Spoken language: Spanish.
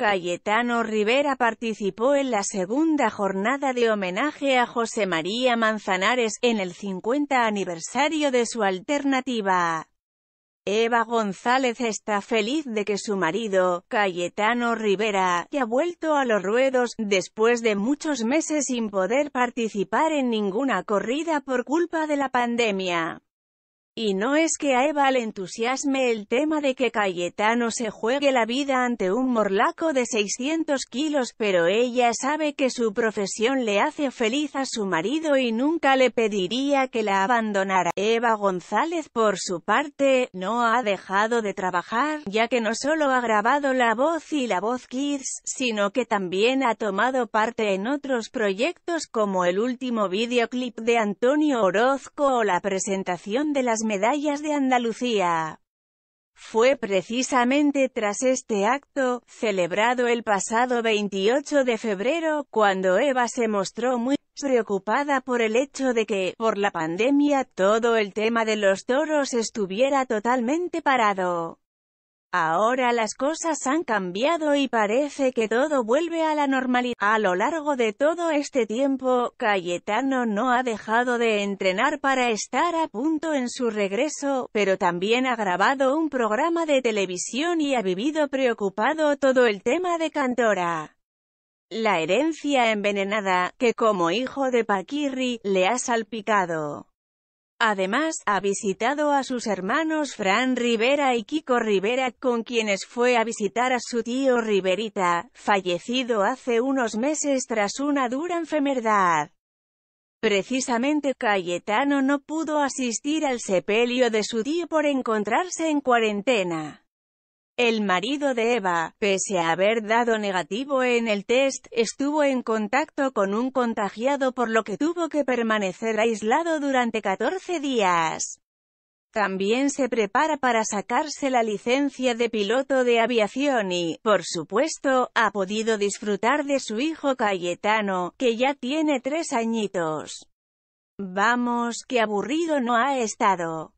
Cayetano Rivera participó en la segunda jornada de homenaje a José María Manzanares, en el 50 aniversario de su alternativa. Eva González está feliz de que su marido, Cayetano Rivera, haya vuelto a los ruedos, después de muchos meses sin poder participar en ninguna corrida por culpa de la pandemia. Y no es que a Eva le entusiasme el tema de que Cayetano se juegue la vida ante un morlaco de 600 kilos, pero ella sabe que su profesión le hace feliz a su marido y nunca le pediría que la abandonara. Eva González, por su parte, no ha dejado de trabajar, ya que no solo ha grabado La Voz y La Voz Kids, sino que también ha tomado parte en otros proyectos como el último videoclip de Antonio Orozco o la presentación de las medallas de Andalucía. Fue precisamente tras este acto, celebrado el pasado 28 de febrero, cuando Eva se mostró muy preocupada por el hecho de que, por la pandemia, todo el tema de los toros estuviera totalmente parado. Ahora las cosas han cambiado y parece que todo vuelve a la normalidad. A lo largo de todo este tiempo, Cayetano no ha dejado de entrenar para estar a punto en su regreso, pero también ha grabado un programa de televisión y ha vivido preocupado todo el tema de Cantora. La herencia envenenada, que como hijo de Paquirri, le ha salpicado. Además, ha visitado a sus hermanos Fran Rivera y Kiko Rivera, con quienes fue a visitar a su tío Riverita, fallecido hace unos meses tras una dura enfermedad. Precisamente Cayetano no pudo asistir al sepelio de su tío por encontrarse en cuarentena. El marido de Eva, pese a haber dado negativo en el test, estuvo en contacto con un contagiado por lo que tuvo que permanecer aislado durante 14 días. También se prepara para sacarse la licencia de piloto de aviación y, por supuesto, ha podido disfrutar de su hijo Cayetano, que ya tiene tres añitos. Vamos, qué aburrido no ha estado.